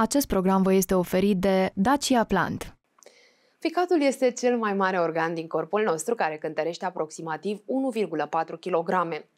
Acest program vă este oferit de Dacia Plant. Ficatul este cel mai mare organ din corpul nostru, care cântărește aproximativ 1,4 kg.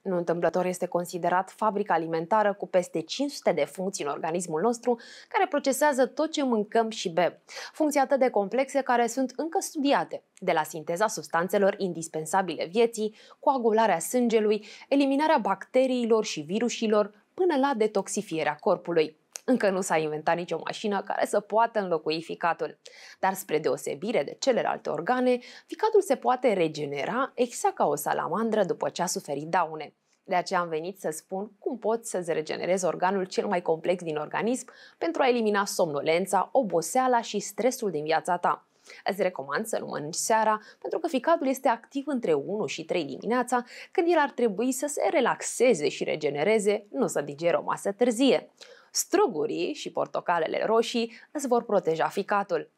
Nu întâmplător este considerat fabrica alimentară cu peste 500 de funcții în organismul nostru, care procesează tot ce mâncăm și bem. Funcții atât de complexe care sunt încă studiate, de la sinteza substanțelor indispensabile vieții, coagularea sângelui, eliminarea bacteriilor și virusilor, până la detoxifierea corpului. Încă nu s-a inventat nicio mașină care să poată înlocui ficatul. Dar spre deosebire de celelalte organe, ficatul se poate regenera exact ca o salamandră după ce a suferit daune. De aceea am venit să spun cum poți să-ți regenerezi organul cel mai complex din organism pentru a elimina somnolența, oboseala și stresul din viața ta. Îți recomand să nu mănânci seara, pentru că ficatul este activ între 1 și 3 dimineața, când el ar trebui să se relaxeze și regenereze, nu să digere o masă târzie. Strugurii și portocalele roșii îți vor proteja ficatul.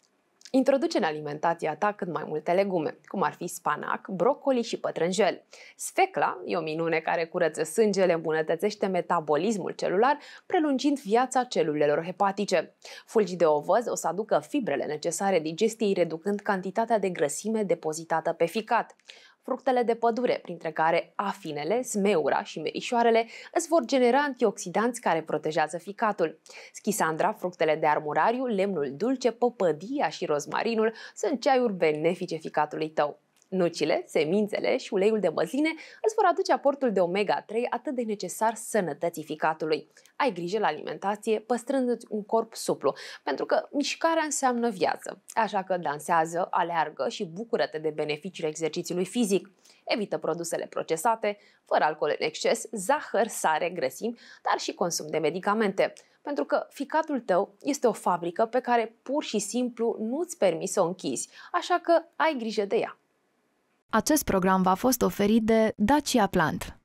Introduce în alimentația ta cât mai multe legume, cum ar fi spanac, brocoli și pătrânjel. Sfecla e o minune care curăță sângele, îmbunătățește metabolismul celular, prelungind viața celulelor hepatice. Fulgi de ovăz o să aducă fibrele necesare digestiei, reducând cantitatea de grăsime depozitată pe ficat fructele de pădure, printre care afinele, smeura și merișoarele, îți vor genera antioxidanți care protejează ficatul. Schisandra, fructele de armurariu, lemnul dulce, păpădia și rozmarinul sunt ceaiuri benefice ficatului tău. Nucile, semințele și uleiul de măsline îți vor aduce aportul de omega-3 atât de necesar sănătății ficatului. Ai grijă la alimentație păstrându-ți un corp suplu, pentru că mișcarea înseamnă viață. Așa că dansează, aleargă și bucură-te de beneficiile exercițiului fizic. Evită produsele procesate, fără alcool în exces, zahăr, sare, grăsimi, dar și consum de medicamente pentru că ficatul tău este o fabrică pe care pur și simplu nu-ți permis să o închizi, așa că ai grijă de ea. Acest program v-a fost oferit de Dacia Plant.